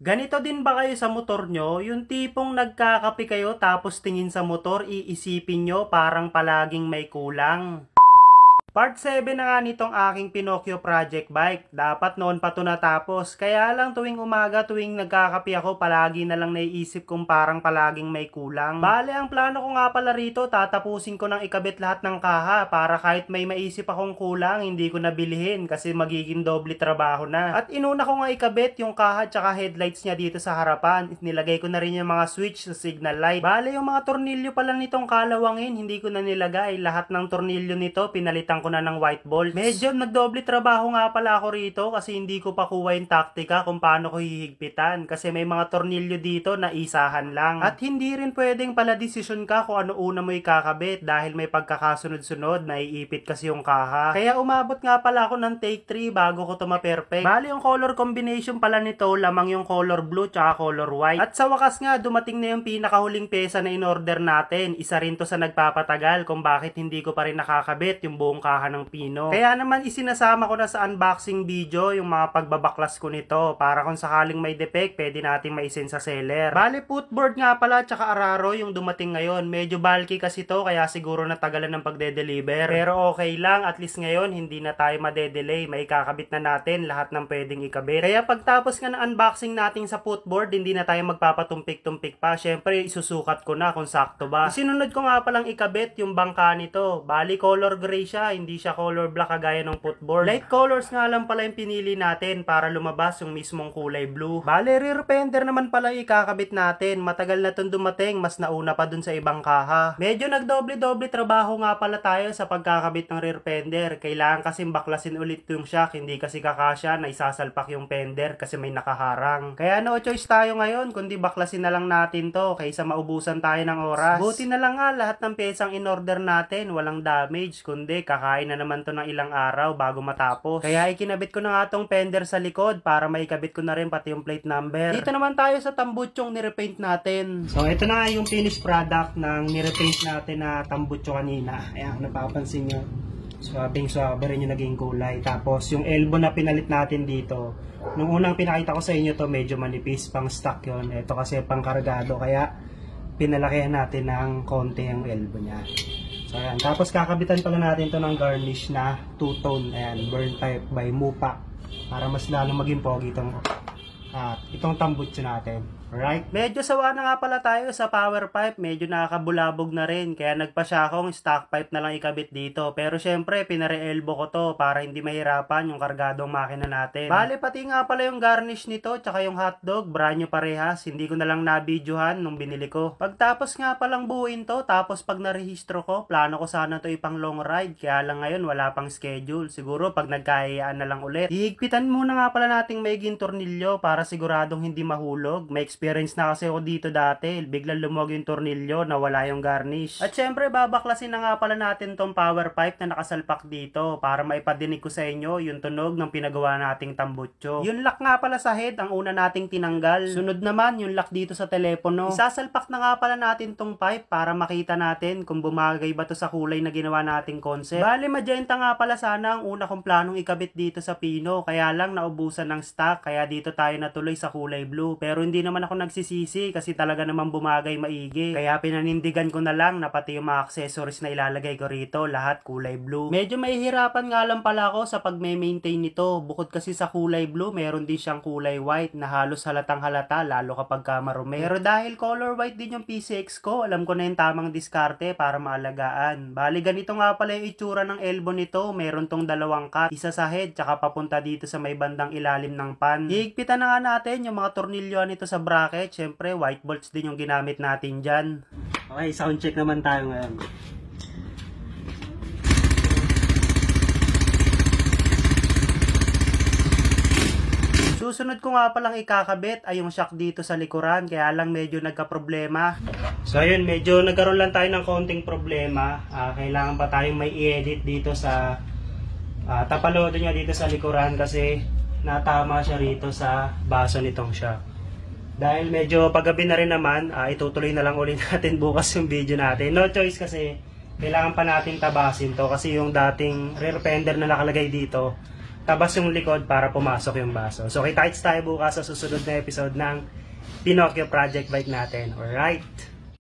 Ganito din ba kayo sa motor nyo? Yung tipong nagkakapi kayo tapos tingin sa motor, iisipin nyo parang palaging may kulang. Part 7 na nga nitong aking Pinocchio project bike. Dapat noon pa to natapos. Kaya lang tuwing umaga, tuwing nagkakapi ako, palagi na lang naiisip kong parang palaging may kulang. Bale, ang plano ko nga pala rito, tatapusin ko ng ikabit lahat ng kaha para kahit may maisip akong kulang, hindi ko nabilihin kasi magiging doble trabaho na. At inuna ko nga ikabit yung kaha tsaka headlights niya dito sa harapan. Nilagay ko na rin yung mga switch sa signal light. Bale, yung mga tornilyo pala nitong kalawangin, hindi ko na nilagay. Lahat ng tornilyo nito, pinalitan Nilagyan ko na ng white balls. Medyo nagdoble trabaho nga pala ako rito kasi hindi ko pa kuha yung taktika kung paano ko hihigpitan kasi may mga tornilyo dito na isahan lang. At hindi rin pwedeng pala decision ka kung ano una mo ikakabit dahil may pagkakasunod-sunod na iipit kasi yung kaha. Kaya umabot nga pala ako ng take 3 bago ko to ma perfect. Bali yung color combination pala nito lamang yung color blue tsaka color white. At sa wakas nga dumating na yung pinakahuling pesa na in-order natin. Isa rin to sa nagpapatagal kung bakit hindi ko pa rin nakakabit yung buong kaha kaha ng pino. Kaya naman isinasama ko na sa unboxing video yung mga pagbabaklas ko nito para kung sakaling may defect pwede natin maisin sa seller. Bale footboard nga pala tsaka araro yung dumating ngayon. Medyo bulky kasi to kaya siguro natagalan ng pagde-deliver. Pero okay lang at least ngayon hindi na tayo madedelay. May kakabit na natin lahat ng pwedeng ikabit. Kaya pagtapos nga ng unboxing natin sa footboard hindi na tayo magpapatumpik-tumpik pa. Syempre isusukat ko na kung sakto ba. Sinunod ko nga palang ikabit yung bangka nito. Bali color gray siya hindi siya color black kagaya ng football. Light colors nga lang pala yung pinili natin para lumabas yung mismong kulay blue. Bale, rear fender naman pala ikakabit natin. Matagal na itong dumating, mas nauna pa dun sa ibang kaha. Medyo nagdoble-doble trabaho nga pala tayo sa pagkakabit ng rear fender. Kailangan kasi baklasin ulit yung shock, hindi kasi kakasya na isasalpak yung fender kasi may nakaharang. Kaya no choice tayo ngayon kundi baklasin na lang natin to kaysa maubusan tayo ng oras. Buti na lang nga lahat ng pyesang in-order natin walang damage kundi kaka Kakain na naman to ng ilang araw bago matapos. Kaya ikinabit ko na nga tong fender sa likod para maikabit ko na rin pati yung plate number. Dito naman tayo sa tambutsong nirepaint natin. So ito na yung finished product ng nirepaint natin na tambutso kanina. Ayan, napapansin nyo. Swabbing swabber rin yung naging kulay. Tapos yung elbow na pinalit natin dito. Nung unang pinakita ko sa inyo to medyo manipis pang stock yon Ito kasi pang kargado. Kaya pinalakihan natin ng konti ang elbow niya. Ayan. Tapos kakabitan pala natin to ng garnish na two-tone. Ayan, burn type by Mupak. Para mas lalong maging pogi itong, uh, itong tambutso natin. Alright, medyo sawa na nga pala tayo sa power pipe, medyo nakakabulabog na rin, kaya nagpa siya akong stock pipe na lang ikabit dito. Pero syempre, pinare-elbow ko to para hindi mahirapan yung kargadong makina natin. Bale, pati nga pala yung garnish nito, tsaka yung hotdog, branyo parehas, hindi ko na lang nabidyohan nung binili ko. Pagtapos nga palang buuin to, tapos pag narehistro ko, plano ko sana to ipang long ride, kaya lang ngayon wala pang schedule. Siguro pag nagkayaan na lang ulit. Higpitan muna nga pala nating may gintornilyo para siguradong hindi mahulog, may experience na kasi ako dito dati. Biglang lumuwag yung tornilyo, nawala yung garnish. At syempre, babaklasin na nga pala natin tong power pipe na nakasalpak dito para maipadinig ko sa inyo yung tunog ng pinagawa nating tambutso. Yung lock nga pala sa head, ang una nating tinanggal. Sunod naman, yung lock dito sa telepono. Isasalpak na nga pala natin tong pipe para makita natin kung bumagay ba to sa kulay na ginawa nating concept. Bale, magenta nga pala sana ang una kong planong ikabit dito sa pino. Kaya lang naubusan ng stock, kaya dito tayo natuloy sa kulay blue. Pero hindi naman ako nagsisisi kasi talaga naman bumagay maigi. Kaya pinanindigan ko na lang na pati yung mga accessories na ilalagay ko rito, lahat kulay blue. Medyo mahihirapan nga lang pala ako sa pagme-maintain nito. Bukod kasi sa kulay blue, meron din siyang kulay white na halos halatang halata lalo kapag ka marumi. Pero dahil color white din yung PCX ko, alam ko na yung tamang diskarte para maalagaan. Bali ganito nga pala yung itsura ng elbow nito. Meron tong dalawang cut, isa sa head tsaka papunta dito sa may bandang ilalim ng pan. Higpitan na nga natin yung mga tornilyo nito sa bra bracket, syempre white bolts din yung ginamit natin dyan. Okay, sound check naman tayo ngayon. Susunod ko nga palang ikakabit ay yung shock dito sa likuran kaya lang medyo nagka-problema. So ayun, medyo nagkaroon lang tayo ng konting problema. Uh, kailangan pa tayong may i-edit dito sa uh, tapalodo niya dito sa likuran kasi natama siya rito sa baso nitong shock. Dahil medyo paggabi na rin naman, uh, itutuloy na lang ulit natin bukas yung video natin. No choice kasi kailangan pa natin tabasin to kasi yung dating rear fender na nakalagay dito, tabas yung likod para pumasok yung baso. So kita-kits tayo bukas sa susunod na episode ng Pinocchio Project Bike natin. Alright?